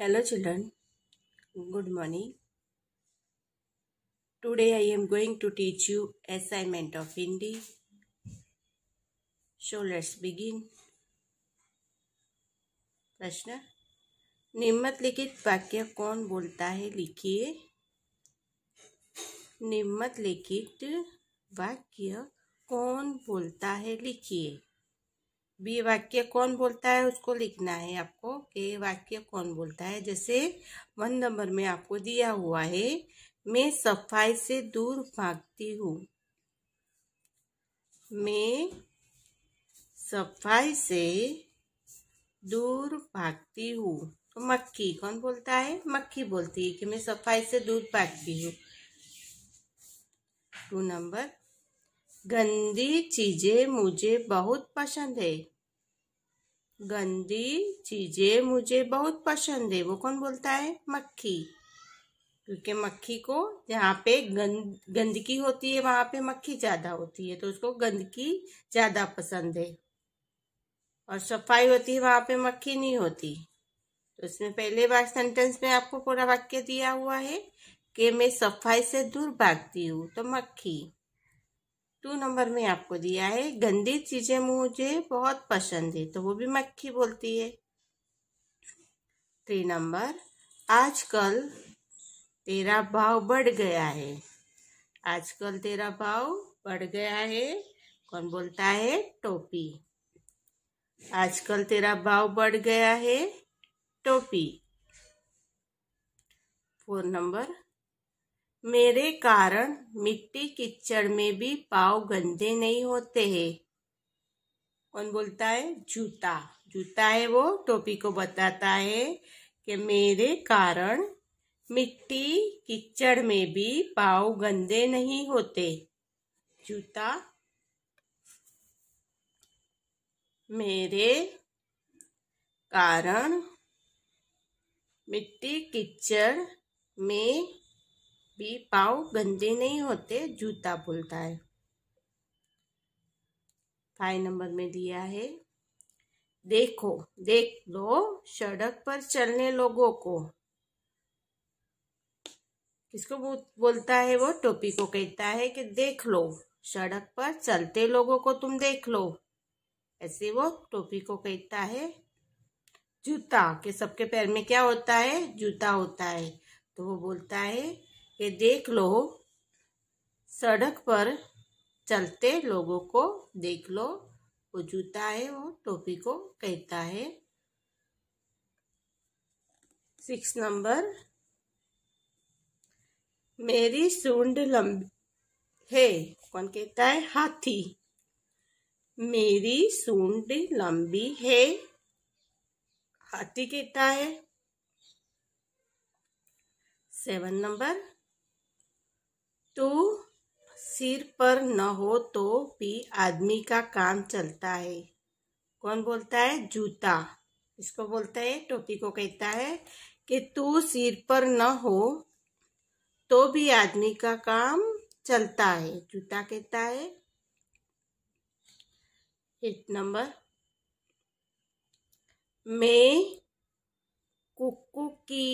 Hello children, good morning. Today I am going to teach you assignment of Hindi. So let's begin. प्रश्न निम्नलिखित वाक्य कौन बोलता है लिखिए निम्नलिखित वाक्य कौन बोलता है लिखिए बी वाक्य कौन बोलता है उसको लिखना है आपको के वाक्य कौन बोलता है जैसे वन नंबर में आपको दिया हुआ है मैं सफाई से दूर भागती हूँ मैं सफाई से दूर भागती हूँ तो मक्खी कौन बोलता है मक्खी बोलती है कि मैं सफाई से दूर भागती हूँ टू नंबर गंदी चीज़ें मुझे बहुत पसंद है गंदी चीज़ें मुझे बहुत पसंद है वो कौन बोलता है मक्खी क्योंकि मक्खी को जहाँ पे गंद गंदगी होती है वहाँ पे मक्खी ज़्यादा होती है तो उसको गंदगी ज़्यादा पसंद है और सफाई होती है वहाँ पे मक्खी नहीं होती तो इसमें पहले बार सेंटेंस में आपको पूरा वाक्य दिया हुआ है कि मैं सफाई से दूर भागती हूँ तो मक्खी टू नंबर में आपको दिया है गंदी चीज़ें मुझे बहुत पसंद है तो वो भी मक्खी बोलती है थ्री नंबर आजकल तेरा भाव बढ़ गया है आजकल तेरा भाव बढ़ गया है कौन बोलता है टोपी आजकल तेरा भाव बढ़ गया है टोपी फोर नंबर मेरे कारण मिट्टी किचड़ में भी पाव गंदे नहीं होते हैं कौन बोलता है जूता जूता है वो टोपी को बताता है कि मेरे कारण मिट्टी किचड़ में भी पाव गंदे नहीं होते जूता मेरे कारण मिट्टी किचड़ में भी पाव गंदे नहीं होते जूता बोलता है फाइव नंबर में दिया है देखो देख लो सड़क पर चलने लोगों को किसको बोलता है वो टोपी को कहता है कि देख लो सड़क पर चलते लोगों को तुम देख लो ऐसे वो टोपी को कहता है जूता के सबके पैर में क्या होता है जूता होता है तो वो बोलता है ये देख लो सड़क पर चलते लोगों को देख लो वो जूता है वो टोपी को कहता है सिक्स नंबर मेरी सूंड लंबी है कौन कहता है हाथी मेरी सूंड लंबी है हाथी कहता है सेवन नंबर तो सिर पर न हो तो भी आदमी का काम चलता है कौन बोलता है जूता इसको बोलता है टोपी को कहता है कि तू सिर पर न हो तो भी आदमी का काम चलता है जूता कहता है एक नंबर मैं कुकू की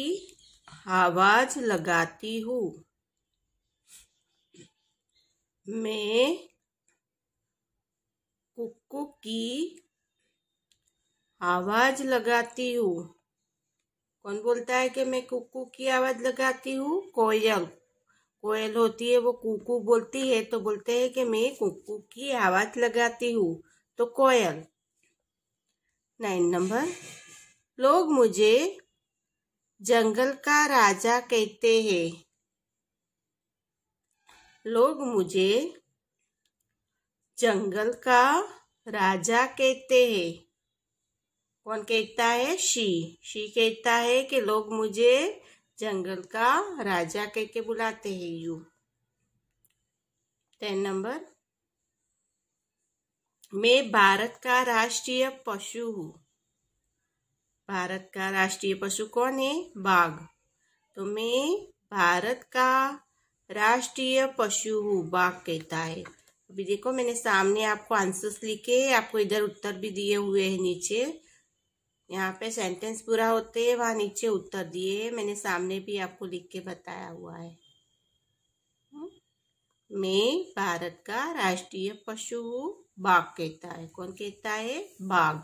आवाज लगाती हूँ मैं कुक्कू की आवाज लगाती हूँ कौन बोलता है कि मैं कुक्कू की आवाज लगाती हूँ कोयल कोयल होती है वो कुकू बोलती है तो बोलते हैं कि मैं कुकू की आवाज लगाती हूँ तो कोयल नाइन नंबर लोग मुझे जंगल का राजा कहते हैं लोग मुझे जंगल का राजा कहते हैं कौन कहता है शी शी कहता है कि लोग मुझे जंगल का राजा कह के बुलाते हैं यू टेन नंबर मैं भारत का राष्ट्रीय पशु हूँ भारत का राष्ट्रीय पशु कौन है बाघ तो मैं भारत का राष्ट्रीय पशु बाघ कहता है अभी देखो मैंने सामने आपको आंसर्स लिखे आपको इधर उत्तर भी दिए हुए हैं नीचे यहाँ पे सेंटेंस पूरा होते हैं वहाँ नीचे उत्तर दिए मैंने सामने भी आपको लिख के बताया हुआ है मैं भारत का राष्ट्रीय पशु बाघ कहता है कौन कहता है बाघ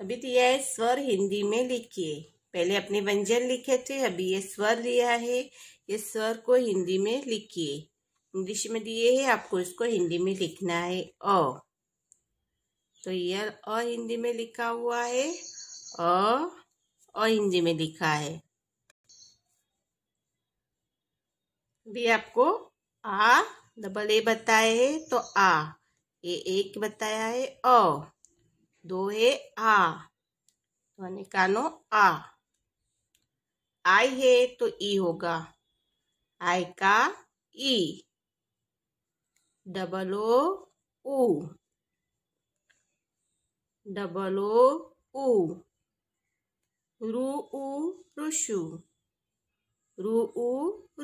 अभी दिया तो है स्वर हिंदी में लिखिए पहले अपने व्यंजन लिखे थे अभी ये स्वर लिया है ये स्वर को हिंदी में लिखिए इंग्लिश में दिए है आपको इसको हिंदी में लिखना है अ तो ये अ हिंदी में लिखा हुआ है अ अ हिंदी में लिखा है भी आपको आ डबल ए बताए है तो आ ये एक बताया है अ दो है आ तो कानो आ आई है तो ई होगा आई का ई डबल ओ उ डबल ओ उ रू उ रुशु रू ऊ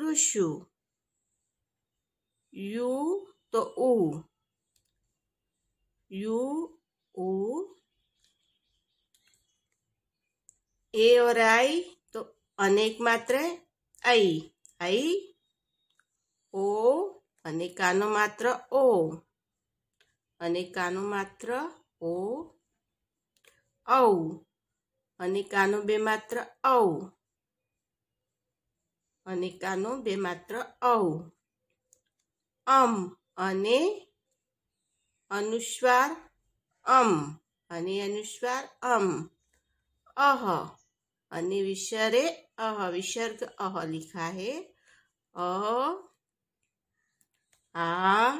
रुशु यू तो ऊ यू उ ए और आई અનેક માત્ર ઐ ઐ ઓ અને કાનો માત્ર ઓ અને કાનો માત્ર ઓ ઔ અને કાનો બે માત્ર ઔ અને કાનો બે માત્ર ઔ અમ અને અનુસ્વાર અમ અને અનુસ્વાર અમ અહ अनिविशर विसर्ग अह विसर्ग अह लिखा है अ आ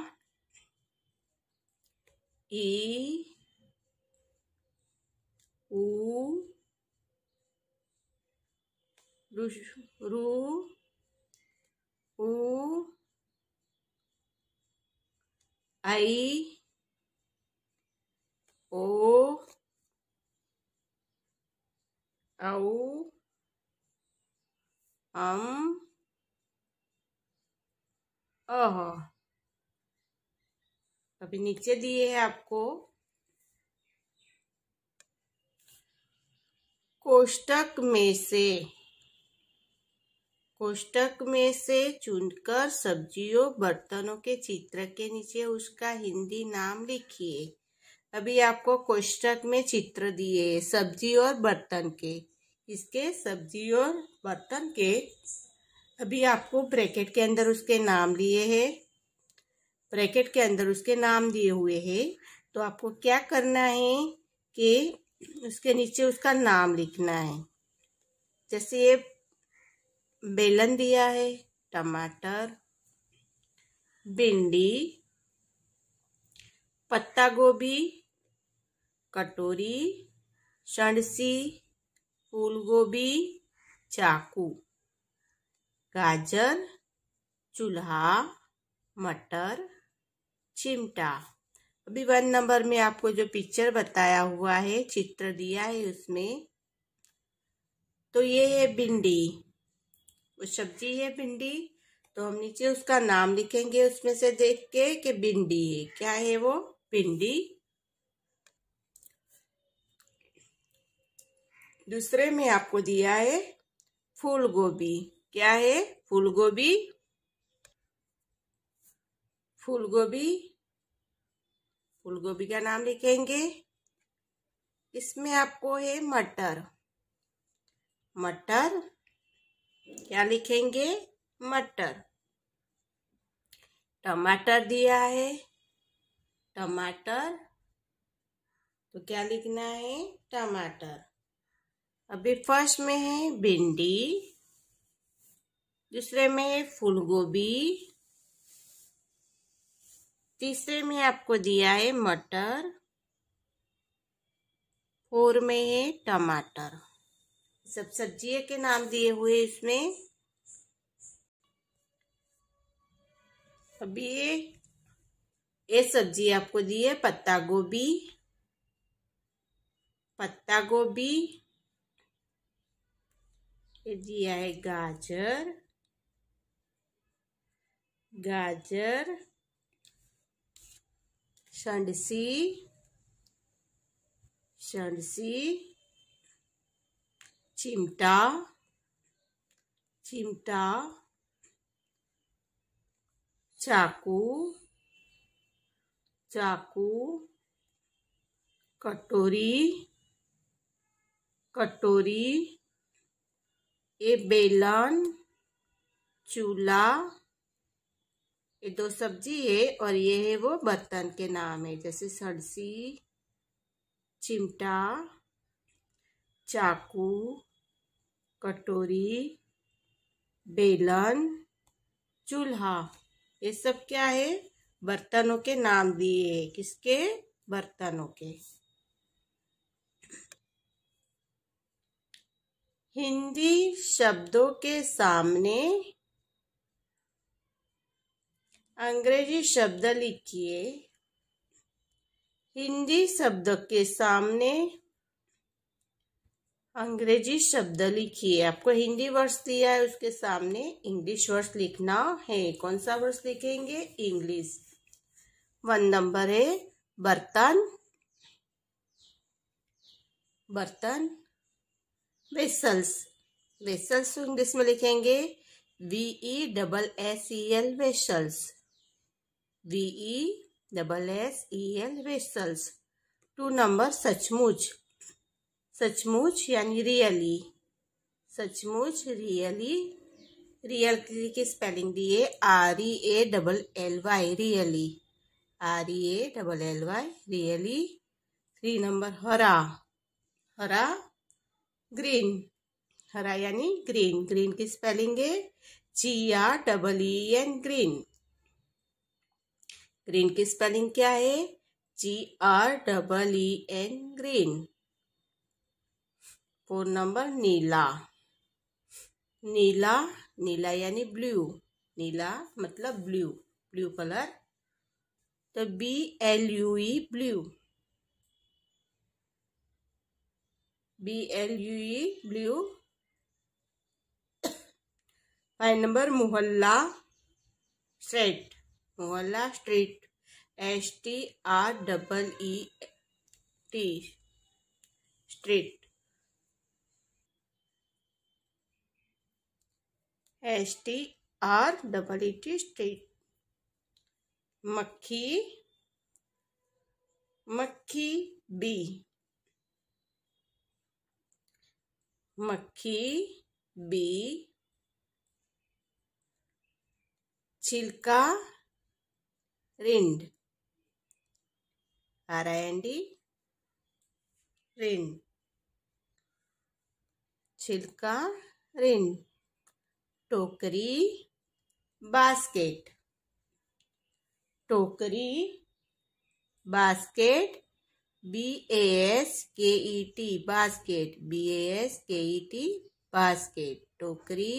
ई रू आई ओ औ अम अह अभी नीचे दिए है आपको कोष्टक में से कोष्टक में से चुनकर सब्जियों बर्तनों के चित्र के नीचे उसका हिंदी नाम लिखिए अभी आपको कोष्टक में चित्र दिए सब्जी और बर्तन के इसके सब्जी और बर्तन के अभी आपको ब्रैकेट के अंदर उसके नाम लिए हैं ब्रैकेट के अंदर उसके नाम दिए हुए हैं तो आपको क्या करना है कि उसके नीचे उसका नाम लिखना है जैसे ये बेलन दिया है टमाटर भिंडी पत्ता गोभी कटोरी शंडसी फूलगोभी चाकू गाजर चूल्हा मटर चिमटा अभी वन नंबर में आपको जो पिक्चर बताया हुआ है चित्र दिया है उसमें तो ये है भिंडी वो सब्जी है भिंडी तो हम नीचे उसका नाम लिखेंगे उसमें से देख के कि भिंडी है क्या है वो भिंडी दूसरे में आपको दिया है फूल गोभी क्या है फूल गोभी फूल गोभी फूल गोभी का नाम लिखेंगे इसमें आपको है मटर मटर क्या लिखेंगे मटर टमाटर दिया है टमाटर तो क्या लिखना है टमाटर अभी फर्स्ट में है भिंडी दूसरे में है फूल गोभी तीसरे में आपको दिया है मटर फोर में है टमाटर सब सब्जियों के नाम दिए हुए इसमें अभी ये ये सब्जी आपको दी है पत्ता गोभी पत्ता गोभी ये दिया है गाजर गाजर शंडसी शंडसी चिमटा चिमटा चाकू चाकू कटोरी कटोरी ये बेलन चूल्हा ये दो सब्जी है और ये है वो बर्तन के नाम है जैसे सरसी चिमटा चाकू कटोरी बेलन चूल्हा ये सब क्या है बर्तनों के नाम दिए किसके बर्तनों के हिंदी शब्दों के सामने अंग्रेजी शब्द लिखिए हिंदी शब्द के सामने अंग्रेजी शब्द लिखिए आपको हिंदी वर्ष दिया है उसके सामने इंग्लिश वर्ष लिखना है कौन सा वर्ष लिखेंगे इंग्लिश वन नंबर है बर्तन बर्तन वेसल्स वेसल्स इंग्लिश में लिखेंगे V E double S E L vessels V E double S E L vessels two number सचमुच सचमुच यानी रियली सचमुच रियली रियल की स्पेलिंग दी है R E A double L Y really R E A double L Y really three number हरा हरा green हरा यानी ग्रीन ग्रीन की स्पेलिंग है G R double E N green green की स्पेलिंग क्या है G R double E N green four number नीला नीला नीला यानी ब्लू नीला मतलब ब्लू ब्लू कलर तो B L U E blue B L U E blue. Five number मोहल्ला स्ट्रेट मोहल्ला street S T R double E T street S T R double E T street मक्खी मक्खी B मक्खी B छिलका rind आ रहा है एंडी रिंड छिलका रिंड टोकरी बास्केट टोकरी basket B A S K E T basket B A S K E T basket टोकरी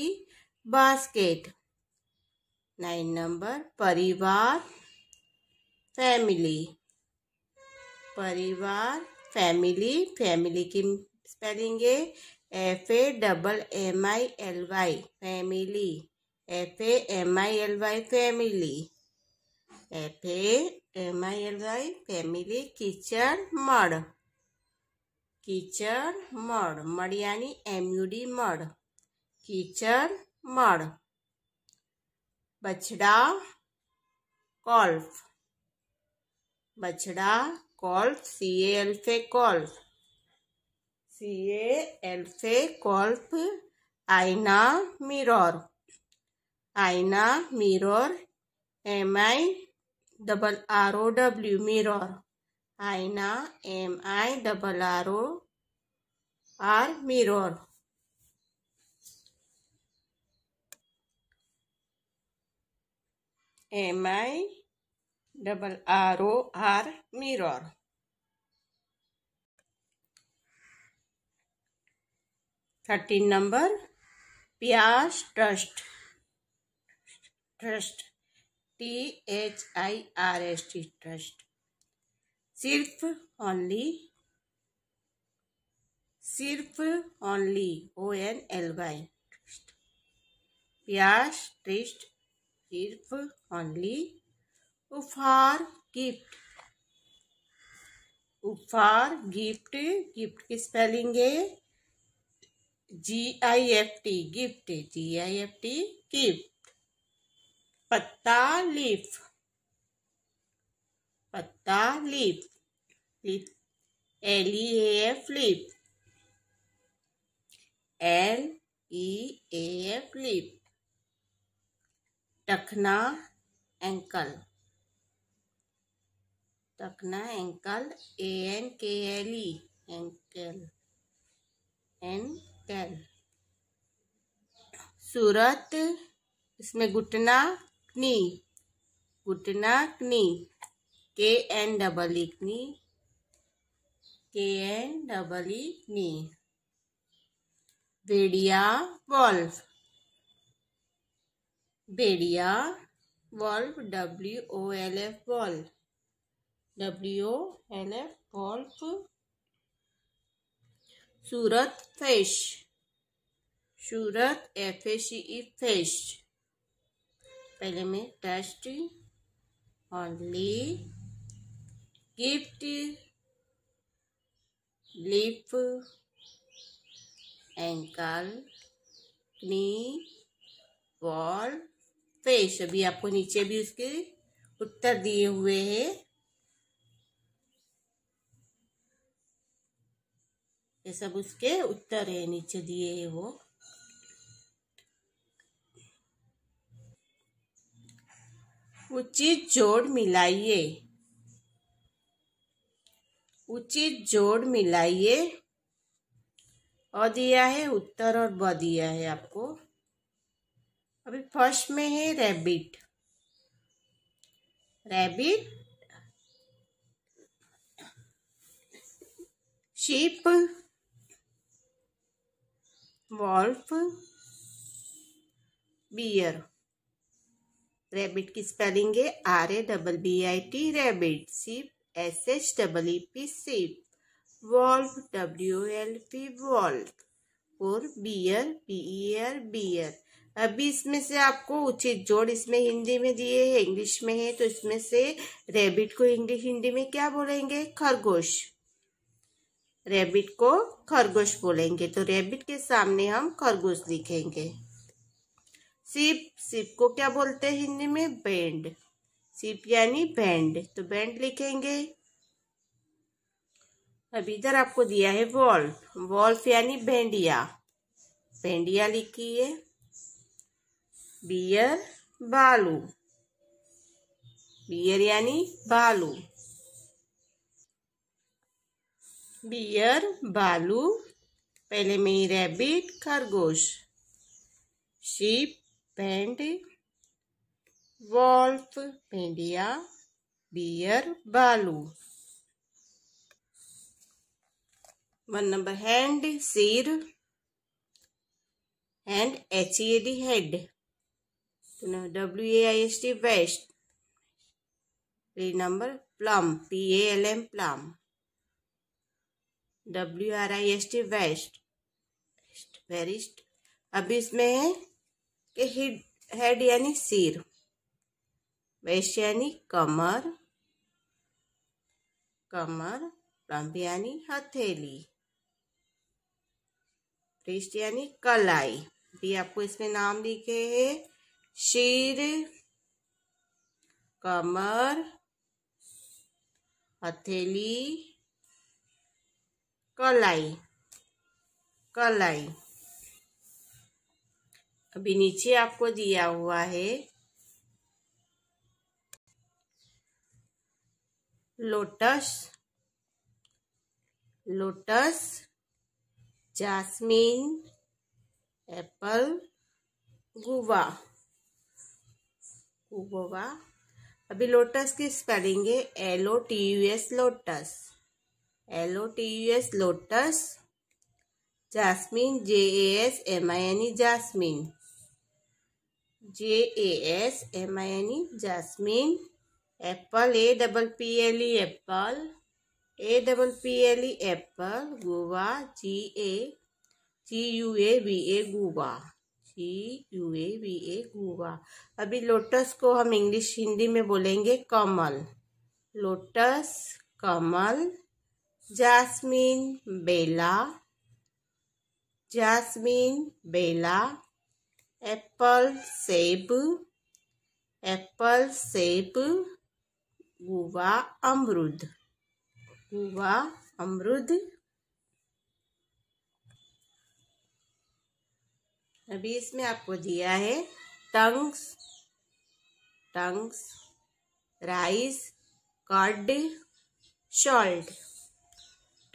बास्केट नाइन नंबर परिवार फैमिली परिवार फैमिली फैमिली की स्पेलिंग है F A double M I L Y family F A M I L Y family F mud mud mud यानी M mud कीचड़ mud बछड़ा calf बछड़ा calf C L calf C L calf आईना mirror आईना mirror M I double R O W mirror आईना M I double R O R mirror M I double R O R mirror thirteen number प्याज trust trust T H I R S T trust सिर्फ only सिर्फ only O N L Y trust प्यास thirst सिर्फ only उपहार gift उपहार gift gift की spelling है G I F T gift G I F T gift पत्ता leaf पत्ता leaf leaf L E F leaf L E F leaf टखना ankle टखना ankle A N K L E ankle ankle सूरत इसमें घुटना knee ઘૂંટના કની K N double E knee K N double E knee भेड़िया wolf भेड़िया wolf W O L F wolf W O L F wolf सूरत fish सूरत F A C E fish पहले में test only gift lip ankle knee wall face अभी आपको नीचे भी उसके उत्तर दिए हुए हैं ये सब उसके उत्तर है नीचे दिए है वो उचित जोड़ मिलाइए उचित जोड़ मिलाइए अ दिया है उत्तर और ब दिया है आपको अभी फर्स्ट में है rabbit rabbit sheep wolf bear rabbit की स्पेलिंग है R A double B I T rabbit sheep S H double E P sheep wolf W L P wolf और bear B E R bear अभी इसमें से आपको उचित जोड़ इसमें हिंदी में दिए है इंग्लिश में है तो इसमें से रैबिट को इंग्लिश हिंदी में क्या बोलेंगे खरगोश रैबिट को खरगोश बोलेंगे तो रैबिट के सामने हम खरगोश लिखेंगे सिप सिप को क्या बोलते हैं हिंदी में बैंड सिप यानी बैंड तो बैंड लिखेंगे अब इधर आपको दिया है वॉल्फ वॉल्फ यानी भेंडिया भेंडिया है बियर बालू बियर यानी बालू बियर बालू पहले में ही रैबिट खरगोश शिप पेंड वॉल्फ पेंडिया बियर बालू वन नंबर हैंड सिर hand H E D head तो W A I S T waist three number plum P A L M plum W R I S T wrist wrist अब इसमें है के hide head यानी सिर waste यानी कमर कमर लंब यानी हथेली पृष्ठ यानी कलाई भी आपको इसमें नाम लिखे हैं शीर कमर हथेली कलाई कलाई अभी नीचे आपको दिया हुआ है lotus lotus jasmine apple guava guava अभी लोटस की स्पेलिंग है L O T U S lotus L O T U S lotus jasmine J A S M I N E jasmine J A S M I N E jasmine apple A double P L E apple A double P L E apple guava G A G U A V A guava G U A V A guava अभी lotus को हम English Hindi में बोलेंगे कमल lotus कमल jasmine बेला jasmine बेला apple सेब एप्पल सेब गुवा अमरुद गुवा अमरुद अभी इसमें आपको दिया है tongues tongs rice curd salt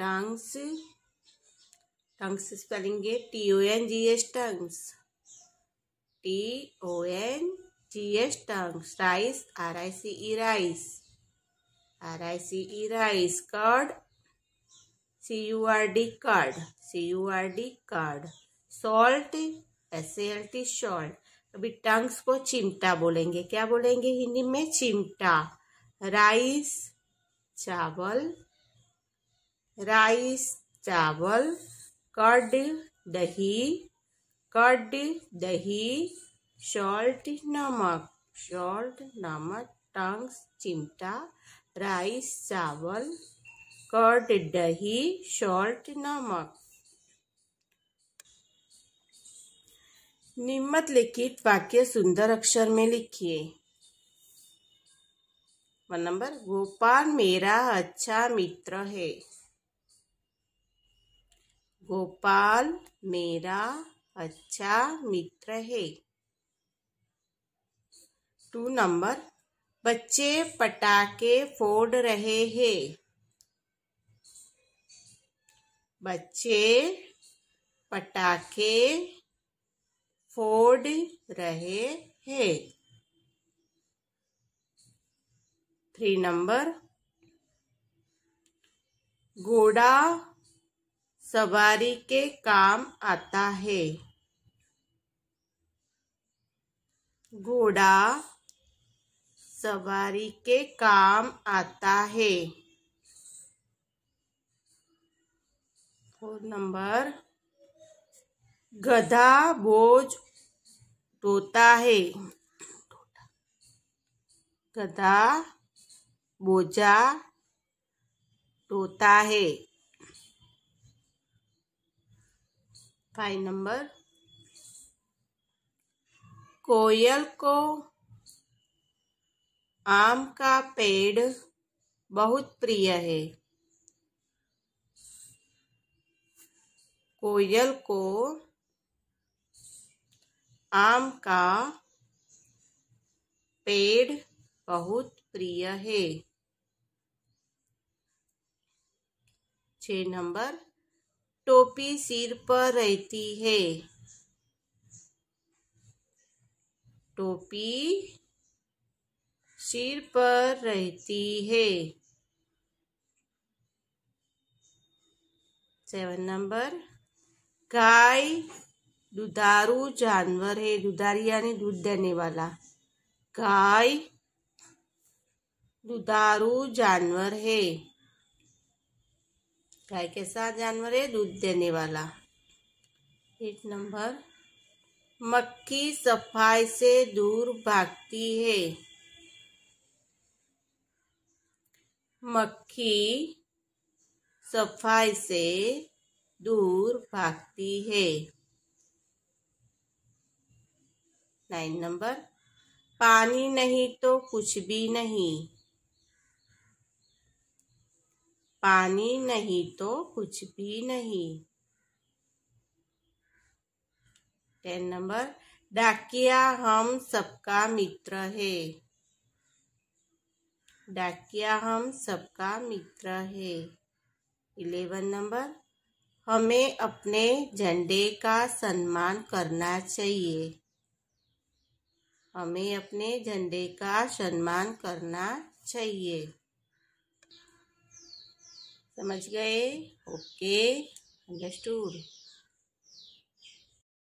tongs tongs spelling है T O N G S tongs T O N G S tongues. Rice R I C E rice. R I C E rice. Curd C U R D curd. C U R D curd. Salt S A L T salt. अभी tongs को चिमटा बोलेंगे क्या बोलेंगे हिंदी में चिमटा rice चावल rice चावल कर्ड दही कड दही शॉल्ट नमक शॉल्ट नमक टंग चिमटा राइस चावल कड दही शॉल्ट नमक लिखित वाक्य सुंदर अक्षर में लिखिए वन नंबर गोपाल मेरा अच्छा मित्र है गोपाल मेरा अच्छा मित्र है टू नंबर बच्चे पटाखे फोड़ रहे हैं बच्चे पटाखे फोड़ रहे हैं थ्री नंबर घोड़ा सवारी के काम आता है घोड़ा सवारी के काम आता है फोर नंबर गधा बोझ ढोता है गधा बोझा ढोता है फाइव नंबर कोयल को आम का पेड़ बहुत प्रिय है कोयल को आम का पेड़ बहुत प्रिय है छ नंबर टोपी सिर पर रहती है टोपी सिर पर रहती है सेवन नंबर गाय दुधारू जानवर है दुधारी यानी दूध देने वाला गाय दुधारू जानवर है गाय कैसा जानवर है दूध देने वाला एट नंबर मक्खी सफाई से दूर भागती है मक्खी सफाई से दूर भागती है लाइन नंबर पानी नहीं तो कुछ भी नहीं पानी नहीं तो कुछ भी नहीं टेन नंबर डाकिया हम सबका मित्र है डाकिया हम सबका मित्र है इलेवन नंबर हमें अपने झंडे का सम्मान करना चाहिए हमें अपने झंडे का सम्मान करना चाहिए समझ गए ओके अंडरस्टूड